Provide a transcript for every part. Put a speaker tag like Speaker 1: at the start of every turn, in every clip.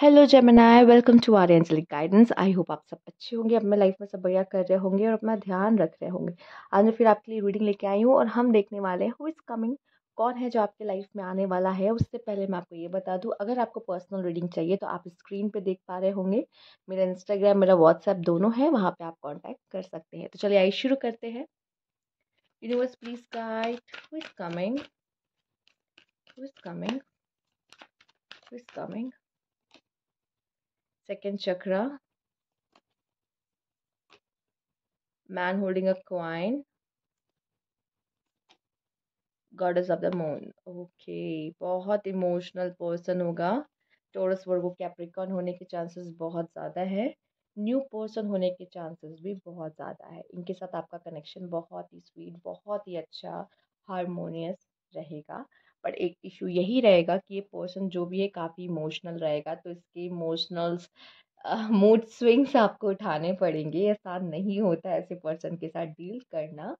Speaker 1: Hello जमनाय welcome to our angelic guidance I hope आप सब अच्छे होंगे अपने लाइफ में सब बढ़िया कर रहे होंगे और अपना ध्यान रख रहे होंगे आज मैं फिर आपके लिए रीडिंग लेके आई हूँ और हम देखने वाले हैं हु इज़ कमिंग कौन है जो आपके लाइफ में आने वाला है उससे पहले मैं आपको ये बता दूँ अगर आपको पर्सनल रीडिंग चाहिए तो आप स्क्रीन पर देख पा रहे होंगे मेरा इंस्टाग्राम मेरा व्हाट्सएप दोनों है वहाँ पर आप कॉन्टैक्ट कर सकते हैं तो चलिए आइए शुरू करते हैं universe please guide who is coming who is coming who is coming second chakra man holding a coin, goddess of the moon. Okay, बहुत इमोशनल पर्सन होगा टोरस वर्गो कैप्रिकॉन होने के चांसेस बहुत ज़्यादा है न्यू पर्सन होने के चांसेस भी बहुत ज़्यादा है इनके साथ आपका कनेक्शन बहुत ही स्वीट बहुत ही अच्छा हारमोनियस रहेगा बट एक इशू यही रहेगा कि ये पर्सन जो भी है काफ़ी इमोशनल रहेगा तो इसके इमोशनल्स मूड स्विंग्स आपको उठाने पड़ेंगे आसान नहीं होता ऐसे पर्सन के साथ डील करना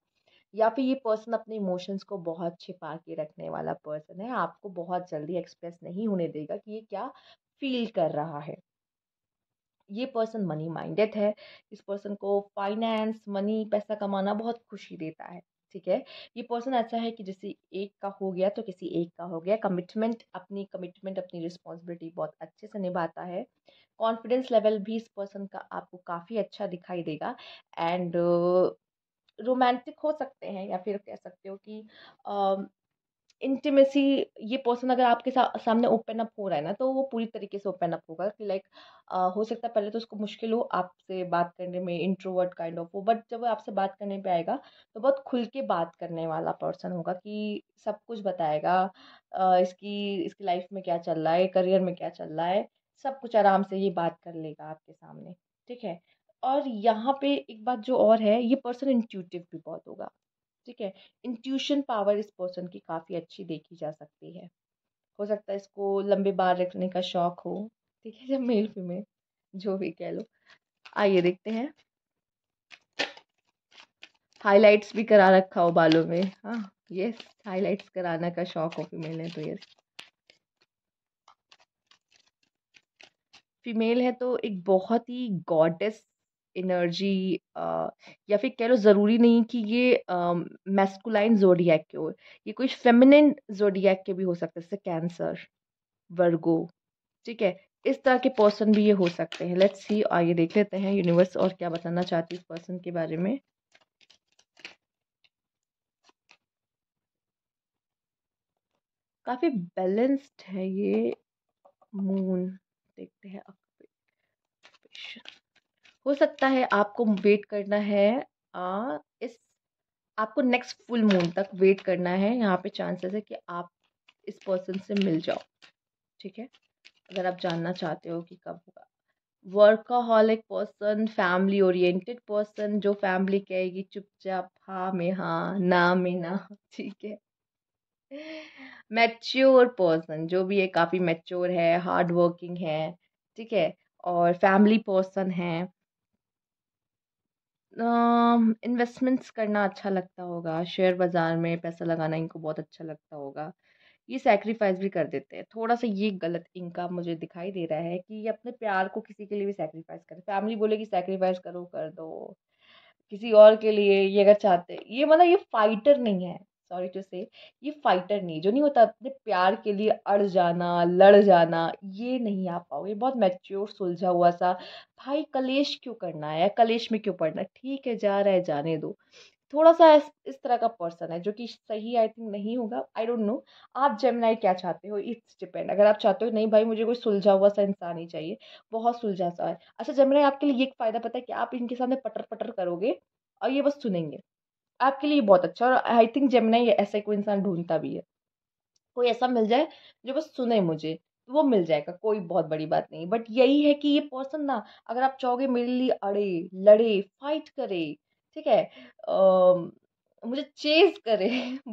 Speaker 1: या फिर ये पर्सन अपने इमोशंस को बहुत छिपा के रखने वाला पर्सन है आपको बहुत जल्दी एक्सप्रेस नहीं होने देगा कि ये क्या फील कर रहा है ये पर्सन मनी माइंडेड है इस पर्सन को फाइनेंस मनी पैसा कमाना बहुत खुशी देता है ठीक है ये पर्सन ऐसा अच्छा है कि जैसे एक का हो गया तो किसी एक का हो गया कमिटमेंट अपनी कमिटमेंट अपनी रिस्पॉन्सिबिलिटी बहुत अच्छे से निभाता है कॉन्फिडेंस लेवल भी इस पर्सन का आपको काफ़ी अच्छा दिखाई देगा एंड रोमांटिक हो सकते हैं या फिर कह सकते हो कि इंटीमेसी ये पर्सन अगर आपके सा, सामने ओपन अप हो रहा है ना तो वो पूरी तरीके से ओपन अप होगा कि लाइक हो सकता है पहले तो उसको मुश्किल हो आपसे बात करने में इंट्रोवर्ट काइंड ऑफ हो बट जब आपसे बात करने पे आएगा तो बहुत खुल के बात करने वाला पर्सन होगा कि सब कुछ बताएगा इसकी इसकी लाइफ में क्या चल रहा है करियर में क्या चल रहा है सब कुछ आराम से ये बात कर लेगा आपके सामने ठीक है और यहाँ पे एक बात जो और है ये पर्सन इंट्यूटिव भी बहुत होगा ठीक है इंट्यूशन पावर इस पर्सन की काफ़ी अच्छी देखी जा सकती है हो सकता है इसको लंबे बाल रखने का शौक हो ठीक है जब मेल फीमेल जो भी कह लो आइए देखते हैं हाइलाइट्स भी करा रखा हो बालों में हाँ यस हाइलाइट्स कराना का शौक हो फीमेल है तो यस फीमेल है तो एक बहुत ही गॉडेस एनर्जी या फिर कह लो ज़रूरी नहीं कि ये मैस्कुलाइन जोडियाक के हो ये कुछ फेमिनिन जोडियाक के भी हो सकते हैं जैसे कैंसर वर्गो ठीक है इस तरह के पर्सन भी ये हो सकते हैं लेट्स सी आगे देख लेते हैं यूनिवर्स और क्या बताना चाहती है इस पर्सन के बारे में काफ़ी बैलेंस्ड है ये मून देखते हैं हो सकता है आपको वेट करना है आ, इस आपको नेक्स्ट फुल मून तक वेट करना है यहाँ पे चांसेस है कि आप इस पर्सन से मिल जाओ ठीक है अगर आप जानना चाहते हो कि कब होगा workaholic person family oriented person जो फैमिली कहेगी चुपचाप हाँ में हाँ ना में ना ठीक है मैच्योर पर्सन जो भी है काफ़ी मैच्योर है हार्ड वर्किंग है ठीक है और फैमिली पर्सन है इन्वेस्टमेंट्स करना अच्छा लगता होगा शेयर बाज़ार में पैसा लगाना इनको बहुत अच्छा लगता होगा ये सैक्रिफाइस भी कर देते हैं थोड़ा सा ये गलत इनका मुझे दिखाई दे रहा है कि ये अपने प्यार को किसी के लिए भी सैक्रिफाइस करें फैमिली बोले कि सैक्रिफाइस करो कर दो किसी और के लिए ये अगर चाहते ये मतलब ये फाइटर नहीं है सॉरी टू से ये फाइटर नहीं जो नहीं होता अपने प्यार के लिए अड़ जाना लड़ जाना ये नहीं आ पाओगे बहुत मैच्योर सुलझा हुआ सा भाई कलेश क्यों करना है या कलेश में क्यों पड़ना है ठीक है जा रहा है जाने दो थोड़ा सा इस, इस तरह का पर्सन है जो कि सही आई थिंक नहीं होगा आई डोंट नो आप जेमिनाई क्या चाहते हो इट्स डिपेंड अगर आप चाहते हो नहीं भाई मुझे कोई सुलझा हुआ सा इंसान ही चाहिए बहुत सुलझा सा है अच्छा जेमिनाई आपके लिए एक फ़ायदा पता है कि आप इनके सामने पटर पटर करोगे और ये बस सुनेंगे आपके लिए बहुत अच्छा और आई थिंक जेमिनाई ऐसा कोई इंसान ढूंढता भी है कोई ऐसा मिल जाए जो बस सुने मुझे वो मिल जाएगा कोई बहुत बड़ी बात नहीं बट यही है कि ये पर्सन ना अगर आप चाहोगे मेरे लिए अड़े लड़े फाइट करे ठीक है मुझे चेस करे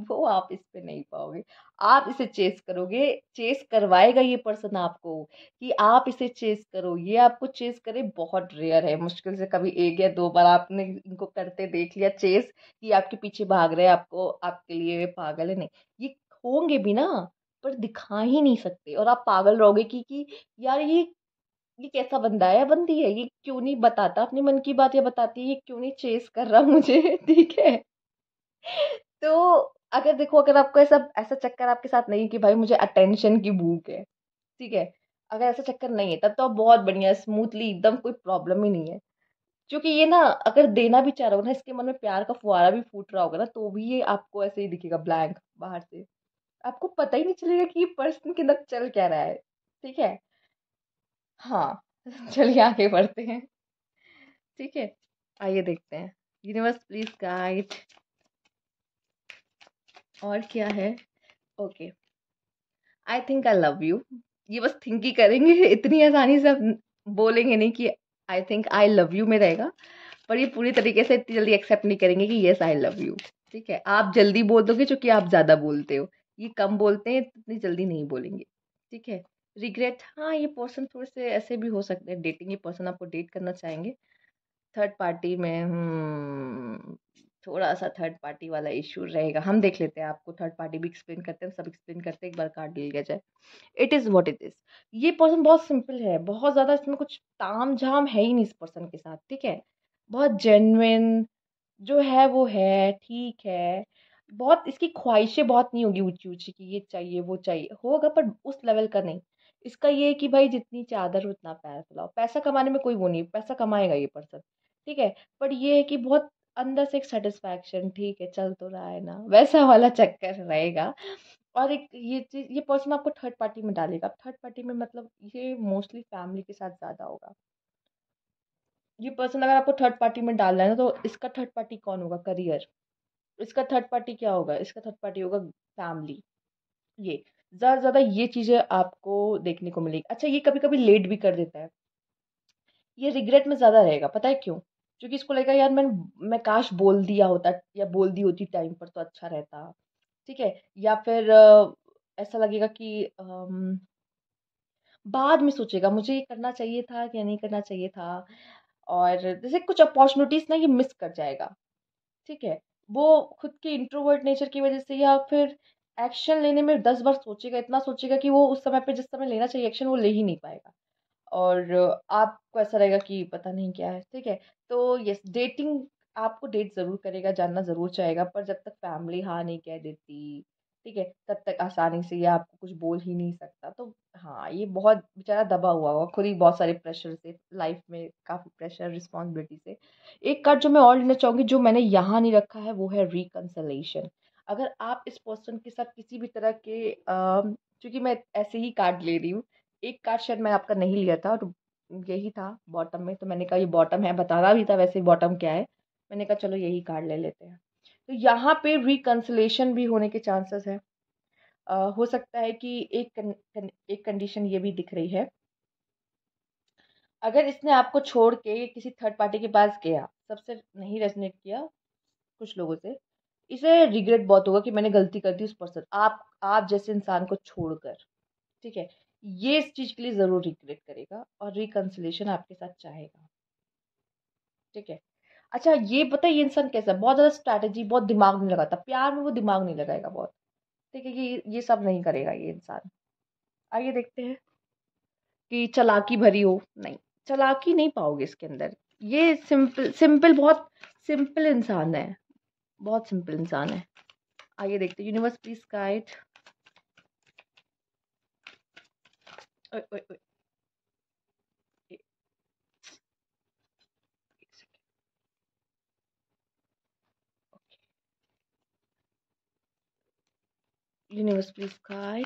Speaker 1: वो आप इस पे नहीं पाओगे आप इसे चेस करोगे चेस करवाएगा ये पर्सन आपको कि आप इसे चेस करो ये आपको चेस करे बहुत रेयर है मुश्किल से कभी एक या दो बार आपने इनको करते देख लिया चेस कि आपके पीछे भाग रहे आपको आपके लिए पागल है नहीं ये होंगे भी ना पर दिखा ही नहीं सकते और आप पागल रहोगे कि कि यार ये ये कैसा बंदा है बंदी है ये क्यों नहीं बताता अपने मन की बात या बताती है ये क्यों नहीं चेस कर रहा मुझे ठीक है तो अगर देखो अगर आपको ऐसा ऐसा चक्कर आपके साथ नहीं कि भाई मुझे अटेंशन की भूख है ठीक है अगर ऐसा चक्कर नहीं है तब तो आप बहुत बढ़िया स्मूथली एकदम कोई प्रॉब्लम ही नहीं है क्योंकि ये ना अगर देना भी चाह रहा होगा ना इसके मन में प्यार का फुहारा भी फूट रहा होगा ना तो भी ये आपको ऐसे ही दिखेगा ब्लैंक बाहर से आपको पता ही नहीं चलेगा कि ये पर्सन के अंदर चल क्या रहा है ठीक है हाँ चलिए आगे बढ़ते हैं ठीक है आइए देखते हैं यूनिवर्स प्लीज गाइड और क्या है okay I think I love you ये बस थिंक ही करेंगे इतनी आसानी से बोलेंगे नहीं कि I think I love you में रहेगा पर ये पूरी तरीके से इतनी जल्दी एक्सेप्ट नहीं करेंगे कि येस आई लव यू ठीक है आप जल्दी बोल दोगे चूंकि आप ज़्यादा बोलते हो ये कम बोलते हैं इतनी जल्दी नहीं बोलेंगे ठीक है रिग्रेट हाँ ये पर्सन थोड़े से ऐसे भी हो सकते हैं डेटिंग ये पर्सन आपको डेट करना चाहेंगे थर्ड पार्टी में हम्म, थोड़ा सा थर्ड पार्टी वाला इशू रहेगा हम देख लेते हैं आपको थर्ड पार्टी भी एक्सप्लेन करते हैं सब एक्सप्लेन करते हैं एक बार कार्ड ले लिया जाए it is what it is ये पर्सन बहुत सिंपल है बहुत ज़्यादा इसमें कुछ ताम झाम है ही नहीं इस पर्सन के साथ ठीक है बहुत जेनविन जो है वो है ठीक है बहुत इसकी ख्वाहिशें बहुत नहीं होगी ऊँची ऊँची कि ये चाहिए वो चाहिए होगा पर उस लेवल का नहीं इसका ये है कि भाई जितनी चादर उतना पैर फैलाओ पैसा कमाने में कोई वो नहीं पैसा कमाएगा ये पर्सन ठीक है पर ये है कि बहुत अंदर से एक सेटिस्फैक्शन ठीक है चल तो रहा है ना वैसा वाला चक्कर रहेगा और एक ये चीज़ ये पर्सन आपको थर्ड पार्टी में डालेगा थर्ड पार्टी में मतलब ये मोस्टली फैमिली के साथ ज़्यादा होगा ये पर्सन अगर आपको थर्ड पार्टी में डालना है ना तो इसका थर्ड पार्टी कौन होगा करियर इसका थर्ड पार्टी क्या होगा इसका थर्ड पार्टी होगा फैमिली ये ज़्यादा ज़्यादा ये चीज़ें आपको देखने को मिलेगी अच्छा ये कभी कभी लेट भी कर देता है ये रिग्रेट में ज़्यादा रहेगा पता है क्यों क्योंकि इसको लगेगा यार मैं मैं काश बोल दिया होता या बोल दी होती टाइम पर तो अच्छा रहता ठीक है या फिर ऐसा लगेगा कि बाद में सोचेगा मुझे ये करना चाहिए था या नहीं करना चाहिए था और जैसे कुछ अपॉर्चुनिटीज़ ना ये मिस कर जाएगा ठीक है वो खुद के इंट्रोवर्ट नेचर की वजह से या फिर एक्शन लेने में दस बार सोचेगा इतना सोचेगा कि वो उस समय पे जिस समय लेना चाहिए एक्शन वो ले ही नहीं पाएगा और आपको ऐसा रहेगा कि पता नहीं क्या है ठीक है तो यस डेटिंग आपको डेट ज़रूर करेगा जानना ज़रूर चाहेगा पर जब तक फैमिली हाँ नहीं कह देती ठीक है तब तक आसानी से ये आपको कुछ बोल ही नहीं सकता तो हाँ ये बहुत बेचारा दबा हुआ हुआ खुद ही बहुत सारे प्रेशर से लाइफ में काफ़ी प्रेशर रिस्पॉन्सिबिलिटी से एक कार्ड जो मैं और लेना चाहूँगी जो मैंने यहाँ नहीं रखा है वो है रिकन्सलेशन अगर आप इस पर्सन के साथ किसी भी तरह के चूँकि मैं ऐसे ही कार्ड ले रही हूँ एक कार्ड शायद मैं आपका नहीं लिया था और यही था बॉटम में तो मैंने कहा ये बॉटम है बताना भी था वैसे बॉटम क्या है मैंने कहा चलो यही कार्ड ले लेते हैं तो यहाँ पे रिकन्सलेशन भी होने के चांसेस हैं हो सकता है कि एक कन, कन, एक कंडीशन ये भी दिख रही है अगर इसने आपको छोड़ के किसी थर्ड पार्टी के पास गया सबसे नहीं रेजनेट किया कुछ लोगों से इसे रिग्रेट बहुत होगा कि मैंने गलती कर दी उस पर्सन आप आप जैसे इंसान को छोड़कर ठीक है ये इस चीज़ के लिए ज़रूर रिग्रेट करेगा और रिकन्सिलेशन आपके साथ चाहेगा ठीक है अच्छा ये पता है ये इंसान कैसा बहुत ज़्यादा स्ट्रैटेजी बहुत दिमाग नहीं लगाता प्यार में वो दिमाग नहीं लगाएगा बहुत ठीक है ये ये सब नहीं करेगा ये इंसान आइए देखते हैं कि चलाकी भरी हो नहीं चलाकी नहीं पाओगे इसके अंदर ये सिंपल सिंपल बहुत सिंपल इंसान है बहुत सिंपल इंसान है आइए देखते हैं universe please guide wait, wait, wait. Universe, please guide.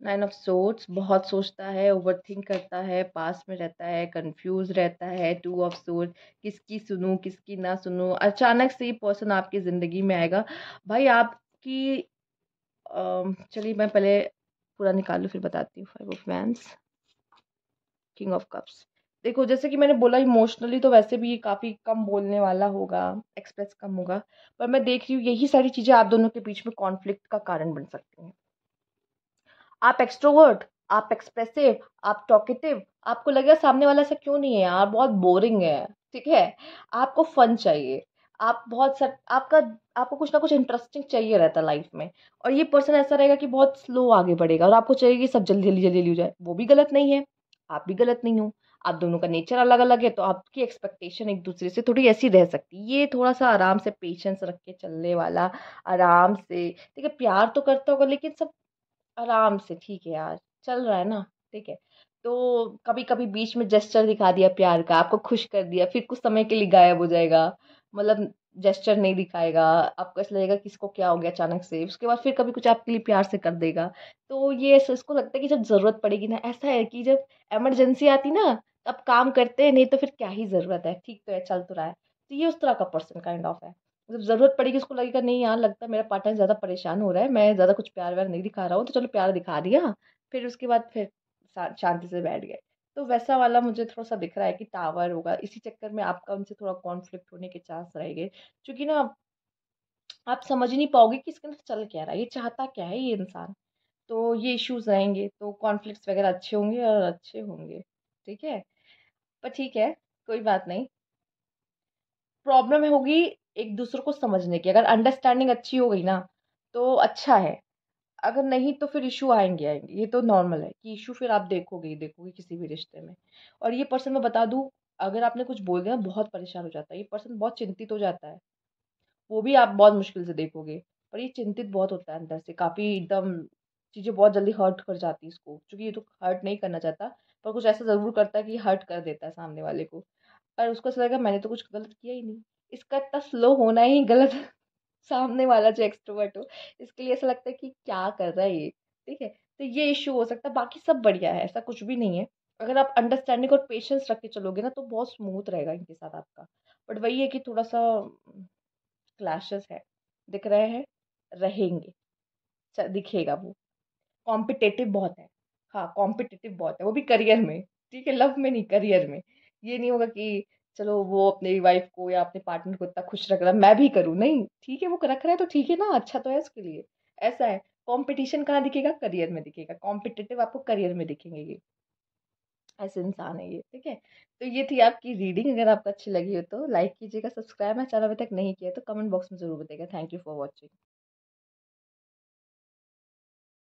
Speaker 1: Nine of Swords बहुत सोचता है ओवरथिंक करता है पास में रहता है कंफ्यूज रहता है टू ऑफ सोर्ट किसकी सुनूं किसकी ना सुनूं अचानक से ये पर्सन आपकी ज़िंदगी में आएगा भाई आप कि चलिए मैं पहले पूरा निकालूँ फिर बताती हूँ five of wands king of cups देखो जैसे कि मैंने बोला इमोशनली तो वैसे भी ये काफ़ी कम बोलने वाला होगा एक्सप्रेस कम होगा पर मैं देख रही हूँ यही सारी चीज़ें आप दोनों के बीच में कॉन्फ्लिक्ट का कारण बन सकती हैं आप एक्स्ट्रोवर्ट आप एक्सप्रेसिव आप टॉकेटिव आपको लगेगा सामने वाला ऐसा क्यों नहीं है यार बहुत बोरिंग है ठीक है आपको फन चाहिए आप बहुत सब आपका आपको कुछ ना कुछ इंटरेस्टिंग चाहिए रहता है लाइफ में और ये पर्सन ऐसा रहेगा कि बहुत स्लो आगे बढ़ेगा और आपको चाहिए कि सब जल्दी जल्दी जल्दी हो जाए वो भी गलत नहीं है आप भी गलत नहीं हो आप दोनों का नेचर अलग अलग है तो आपकी एक्सपेक्टेशन एक दूसरे से थोड़ी ऐसी रह सकती है ये थोड़ा सा आराम से पेशेंस रख के चलने वाला आराम से ठीक है प्यार तो करता होगा लेकिन सब आराम से ठीक है यार चल रहा है ना ठीक है तो कभी कभी बीच में जेस्चर दिखा दिया प्यार का आपको खुश कर दिया फिर कुछ समय के लिए गायब हो जाएगा मतलब जेस्चर नहीं दिखाएगा आपको ऐसा लगेगा किसको क्या हो गया अचानक से उसके बाद फिर कभी कुछ आपके लिए प्यार से कर देगा तो ये इसको लगता है कि जब ज़रूरत पड़ेगी ना ऐसा है कि जब एमरजेंसी आती ना तब काम करते हैं नहीं तो फिर क्या ही ज़रूरत है ठीक तो है चल तो रहा है तो ये उस तरह का पर्सन काइंड ऑफ है जब ज़रूरत पड़ेगी उसको लगेगा नहीं यार लगता है मेरा पार्टनर ज़्यादा परेशान हो रहा है मैं ज़्यादा कुछ प्यार व्यार नहीं दिखा रहा हूँ तो चलो प्यार दिखा दिया फिर उसके बाद फिर शांति से बैठ गए तो वैसा वाला मुझे थोड़ा सा दिख रहा है कि टावर होगा इसी चक्कर में आपका उनसे थोड़ा कॉन्फ्लिक्ट होने के चांस रहेंगे क्योंकि ना आप समझ नहीं पाओगे कि इसके अंदर चल क्या रहा है ये चाहता क्या है ये इंसान तो ये इश्यूज रहेंगे तो कॉन्फ्लिक्ट्स वगैरह अच्छे होंगे और अच्छे होंगे ठीक है पर ठीक है कोई बात नहीं प्रॉब्लम होगी एक दूसरे को समझने की अगर अंडरस्टैंडिंग अच्छी हो गई ना तो अच्छा है अगर नहीं तो फिर इशू आएंगे आएंगे ये तो नॉर्मल है कि इशू फिर आप देखोगे ही देखोगे किसी भी रिश्ते में और ये पर्सन मैं बता दूँ अगर आपने कुछ बोल दिया बहुत परेशान हो जाता है ये पर्सन बहुत चिंतित हो जाता है वो भी आप बहुत मुश्किल से देखोगे पर ये चिंतित बहुत होता है अंदर से काफ़ी एकदम चीज़ें बहुत जल्दी हर्ट कर जाती है इसको क्योंकि ये तो हर्ट नहीं करना चाहता पर कुछ ऐसा ज़रूर करता है कि हर्ट कर देता है सामने वाले को पर उसको ऐसा लगेगा मैंने तो कुछ गलत किया ही नहीं इसका इतना स्लो होना ही गलत सामने वाला जो एक्सट्रोवर्ट हो इसके लिए ऐसा लगता है कि क्या कर रहा है ये ठीक है तो ये इश्यू हो सकता है बाकी सब बढ़िया है ऐसा कुछ भी नहीं है अगर आप अंडरस्टैंडिंग और पेशेंस रख के चलोगे ना तो बहुत स्मूथ रहेगा इनके साथ आपका बट वही है कि थोड़ा सा क्लैशेस हम्म, है दिख रहे हैं रहेंगे दिखेगा वो कॉम्पिटेटिव बहुत है हाँ कॉम्पिटेटिव बहुत है वो भी करियर में ठीक है लव में नहीं करियर में ये नहीं होगा कि चलो वो अपनी वाइफ को या अपने पार्टनर को इतना खुश रख रहा है मैं भी करूँ नहीं ठीक है वो रख रहा है तो ठीक है ना अच्छा तो है उसके लिए ऐसा है कॉम्पिटिशन कहाँ दिखेगा करियर में दिखेगा कॉम्पिटेटिव आपको करियर में दिखेंगे ये ऐसे इंसान है ये ठीक है तो ये थी आपकी रीडिंग अगर आपको अच्छी लगी हो तो लाइक कीजिएगा सब्सक्राइब है चैनल अभी तक नहीं किया तो कमेंट बॉक्स में जरूर बताइएगा थैंक यू फॉर वॉचिंग